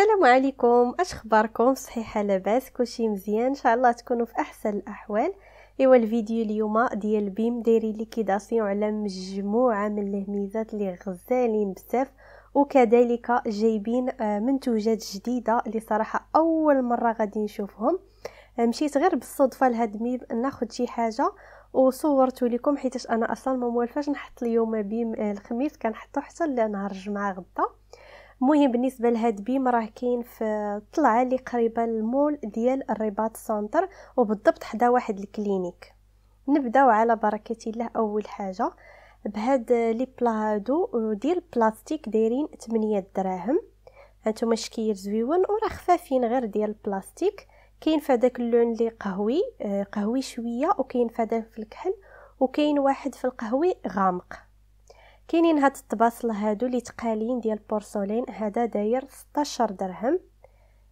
السلام عليكم اش اخباركم صحيحه لاباس كلشي مزيان ان شاء الله تكونوا في احسن الاحوال ايوا الفيديو اليوم ديال بيم دايرين ليكيداسيون على مجموعه من الهميزات اللي غزالين بزاف وكذلك جايبين آه، منتوجات جديده اللي صراحه اول مره غادي نشوفهم آه، مشيت غير بالصدفه لهاد ميم ناخذ شي حاجه وصورت لكم حيتاش انا اصلا ما موالفاش نحط اليوم بيم آه، الخميس كنحطو حتى لنهار الجمعه غدا مهم بالنسبه لهاد بيم راه كاين في الطلعه اللي قريبه للمول ديال الرباط سنتر وبالضبط حدا واحد الكلينيك نبداو على بركه الله اول حاجه بهاد لي بلا هادو ديال بلاستيك دايرين 8 دراهم هانتوما شكير زويون وراه خفافين غير ديال البلاستيك كاين فداك اللون اللي قهوي آه، قهوي شويه وكاين فدا في الكحل وكاين واحد في القهوي غامق كاينين هاد الطباصل هادو اللي تقالين ديال البورسولين هذا داير 16 درهم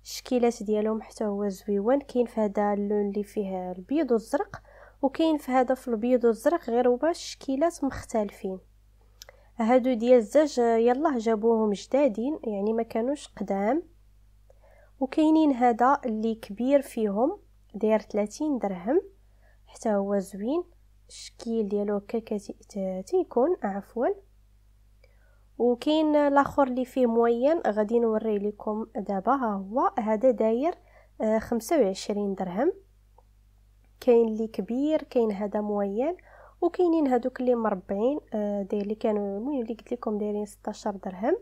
الشكيلات ديالهم حتى هو زويون كاين في هذا اللون اللي فيه البيض والزرق وكاين في هذا في البيض والزرق غير هو الشكيلات مختلفين هادو ديال الزاج يلاه جابوهم جدادين يعني ما كانوش قدام وكاينين هذا اللي كبير فيهم داير 30 درهم حتى هو زوين الشكل ديالو هكا تيكون عفوا وكاين الاخر اللي فيه موين غادي نوري لكم دابا ها هو هذا داير آه، خمسة وعشرين درهم كاين اللي كبير كاين هذا موين وكاينين هذوك اللي مربعين آه، داير اللي كانوا المهم اللي قلت لكم دايرين 16 درهم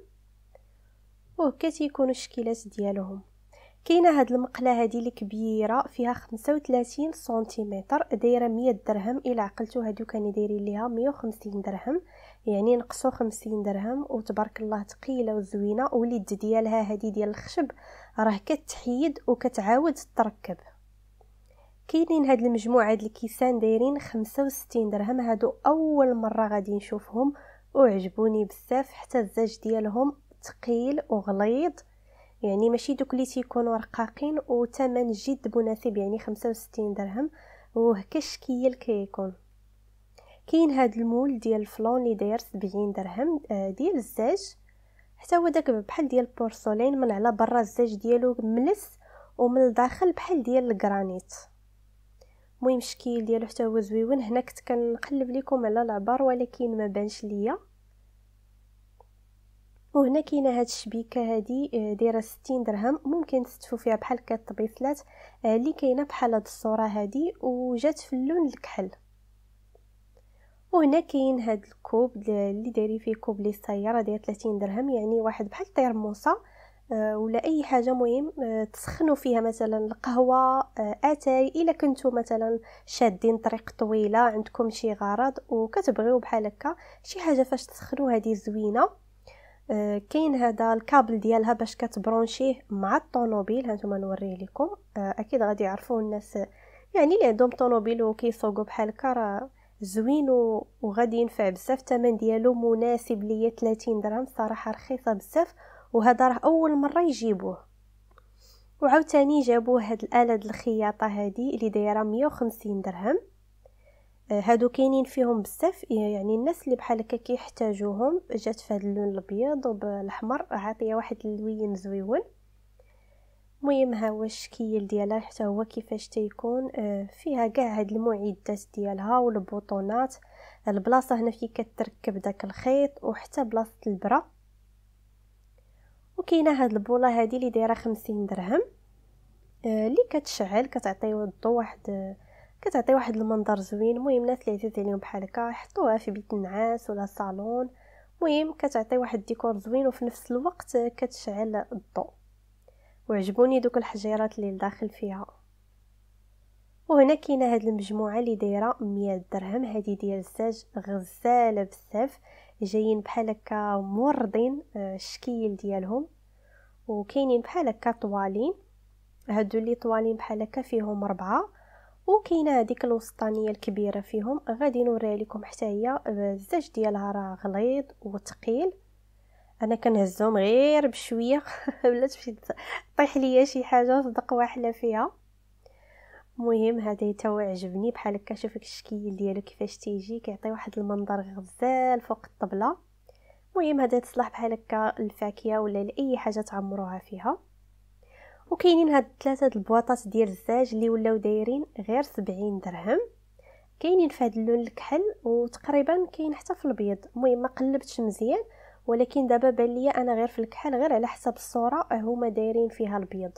وهكا يكونوا الشكيلات ديالهم كاينه هاد المقله هادي الكبيره فيها 35 سنتيمتر دايره 100 درهم الى عقلتو هادو كان دايرين ليها 150 درهم يعني نقصوا 50 درهم وتبارك الله ثقيله وزوينه واليد ديالها هادي ديال الخشب راه كتحيد وكتعاود تركب كاينين هاد المجموعه د الكيسان دايرين 65 درهم هادو اول مره غادي نشوفهم وعجبوني بزاف حتى الزاج ديالهم ثقيل وغليظ يعني ماشي دوك اللي تيكونوا رقاقين وثمن جد مناسب يعني 65 درهم وهكا الشكل كيكون كاين هاد المول ديال الفلون اللي داير 70 درهم آه، ديال الزاج حتى هو داك بحال ديال البورسولين من على برا الزاج ديالو ملس ومن الداخل بحال ديال الكرانيت المهم الشكل ديالو حتى هو زويون هنا كنت كنقلب لكم على العبار ولكن ما بانش ليا وهنا كاينه هاد الشبيكه هادي آه، دايره 60 درهم ممكن تستفوا فيها بحال هكا الطبيفلات آه، اللي كاينه بحال هاد الصوره هادي وجات في اللون الكحل وهنا كاين هاد الكوب اللي دايرين فيه كوب لي سياره داير 30 درهم يعني واحد بحال تيرموسه آه، ولا اي حاجه مهم تسخنوا فيها مثلا القهوه اتاي الا كنتو مثلا شادين طريق طويله عندكم شي غرض وكتبغيو بحال هكا شي حاجه فاش تسخنوا هذه زوينه آه، كاين هذا الكابل ديالها باش كتبرونشيه مع الطوموبيل هانتوما نوريه لكم آه، اكيد غادي يعرفوه الناس يعني اللي عندهم طوموبيل وكيسوقوا بحال هكا راه زوين وغادي ينفع بزاف الثمن ديالو مناسب ليا 30 درهم صراحه رخيصه بزاف وهذا راه اول مره يجيبوه وعاوتاني جابوه هاد الاله الخياطه هادي اللي دايره 150 درهم آه، هادو كاينين فيهم بزاف يعني الناس اللي بحال هكا كيحتاجوهم جات فهاد اللون الابيض وبالاحمر عاطيه واحد اللوين زويون المهم ها هو الشكل ديالها حتى هو كيفاش تيكون آه، فيها كاع هاد المعدات ديالها والبوطونات البلاصه هنا فين كتركب داك الخيط وحتى بلاصه البره وكاينه هاد البوله هادي اللي دايره 50 درهم آه، اللي كتشعل كتعطي الضو واحد كتعطي واحد المنظر زوين المهم الناس اللي عزيز عليهم بحال هكا يحطوها في بيت النعاس ولا صالون المهم كتعطي واحد الديكور زوين وفي نفس الوقت كتشعل الضوء وعجبوني دوك الحجيرات اللي لداخل فيها وهنا كاينه هاد المجموعه اللي دايره 100 درهم هادي ديال الزاج غزاله بزاف جايين بحال هكا موردين الشكيل آه، ديالهم وكاينين بحال هكا طوالين هادو اللي طوالين بحال هكا فيهم ربعه وكاينه هذيك الوسطانيه الكبيره فيهم غادي نوريها لكم حتى هي الزاج ديالها راه غليظ وثقيل انا كنهزهم غير بشويه بلا تمشي طيح ليا شي حاجه صدق واحله فيها المهم هذا هو عجبني بحال هكا شوف الشكل ديالو كيفاش تيجي كيعطي واحد المنظر غزال فوق الطبله المهم هذا تصلح بحال هكا الفاكهه ولا لاي حاجه تعمروها فيها وكاينين هاد ثلاثه البواطات ديال الزاج اللي ولاو دايرين غير سبعين درهم كاينين في هاد اللون الكحل وتقريبا كاين حتى في الابيض المهم ما قلبتش مزيان ولكن دابا بان ليا انا غير في الكحل غير على حسب الصوره هما دايرين فيها البيض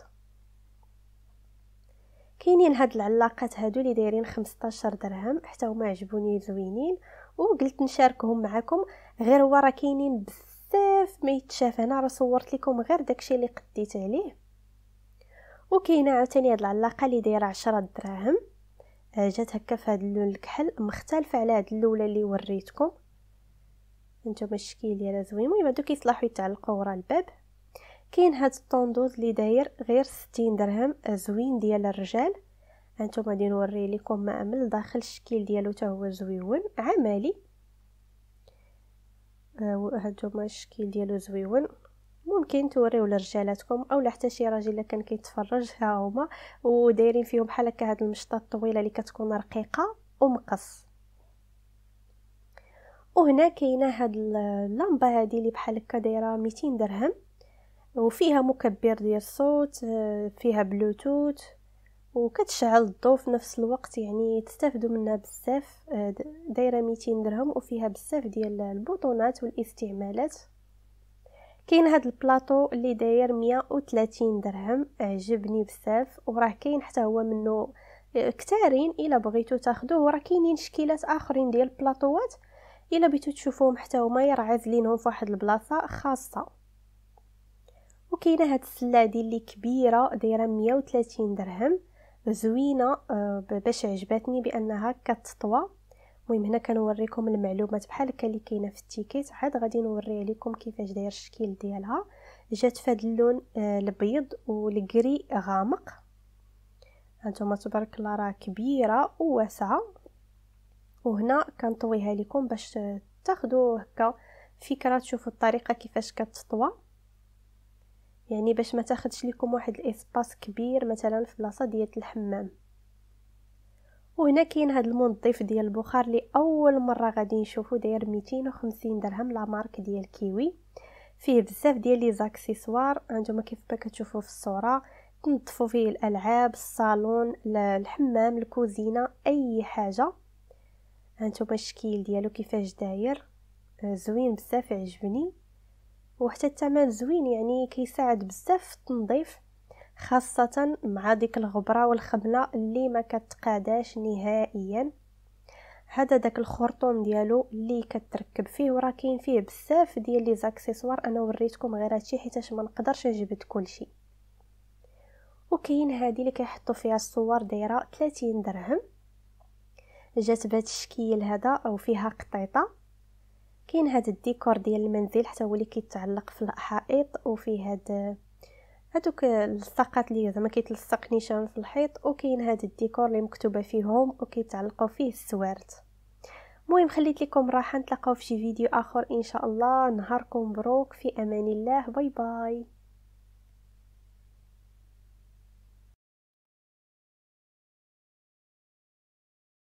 كاينين هاد العلاقات هادو اللي دايرين 15 درهم حتى هما عجبوني زوينين وقلت نشاركهم معكم غير هو راه كاينين بزاف ما يتشاف هنا راه صورت لكم غير داكشي اللي قديت عليه وكاينه عاوتاني هاد العلاقه اللي دايره 10 دراهم آه، جات هكا فهاد اللون الكحل مختلفه على هاد الاولى اللي وريتكم هانتوما الشكل ديالها زوين المهم هادو كيصلحوا يتعلقوا ورا الباب كاين هاد الطوندوز اللي داير غير 60 درهم آه، زوين ديال الرجال هانتوما غادي نوري لكم ما داخل الشكل ديالو حتى هو زويون عملي آه، هانتوما الشكل ديالو زويون ممكن توريو لرجالاتكم او حتى شي راجل اللي كان كيتفرج ها هما ودايرين فيهم بحال هكا هاد المشطه الطويله اللي كتكون رقيقه ومقص وهنا كاينه هاد اللمبه هادي اللي بحال هكا دايره 200 درهم وفيها مكبر ديال الصوت فيها بلوتوث وكتشعل الضوء في نفس الوقت يعني تستافدوا منها بزاف آه، دايره 200 درهم وفيها بزاف ديال البوطونات والاستعمالات كاين هاد البلاطو اللي داير 130 درهم عجبني آه، بزاف وراه كاين حتى هو منه آه، كتارين الا بغيتو تاخدوه راه كاينين شكيلات اخرين ديال البلاطوات الا بغيتو تشوفوهم حتى هما يرعز لينهم فواحد البلاصه خاصه وكاينه هاد السلادي اللي كبيره دايره 130 درهم زوينه آه، باش عجبتني بانها كتطوى المهم هنا كنوريكم المعلومات بحال هكا اللي كاينه في التيكيت عاد غادي نوري لكم كيفاش داير الشكل ديالها جات في هذا اللون آه، الابيض والكري غامق هانتوما تبارك الله راه كبيره وواسعه وهنا كنطويها لكم باش تاخذوا هكا فكره تشوفوا الطريقه كيفاش كتطوى يعني باش ما تاخذش لكم واحد الاسباس كبير مثلا في بلاصه ديال الحمام وهنا كاين هذا المنظف ديال البخار اللي اول مره غادي نشوفو داير 250 درهم لا مارك ديال كيوي فيه بزاف ديال لي زاكسيسوار هانتوما كيف ما كتشوفوا في الصوره تنظفوا فيه الالعاب الصالون الحمام الكوزينه اي حاجه هانتوما الشكل ديالو كيفاش داير آه، زوين بزاف عجبني وحتى الثمن زوين يعني كيساعد بزاف في التنظيف خاصة مع ديك الغبرة والخبنة اللي ما كتقاداش نهائيا هذا داك الخرطوم ديالو اللي كتركب فيه وراه كاين فيه بزاف ديال لي زاكسيسوار انا وريتكم غير هادشي حيتاش ما نقدرش نجبد كلشي وكاين هذه اللي كيحطوا فيها الصور دايره 30 درهم جات بهذا الشكل هذا او فيها قطيطه كاين هذا الديكور ديال المنزل حتى هو اللي كيتعلق في الحائط وفي هذا هادوك اللصاقات اللي زعما كيتلصق نيشان في الحيط وكاين هاد الديكور اللي مكتوبه فيهم وكيتعلقوا فيه السوارت المهم خليت لكم راحه نتلاقاو في شي فيديو اخر ان شاء الله نهاركم مبروك في امان الله باي باي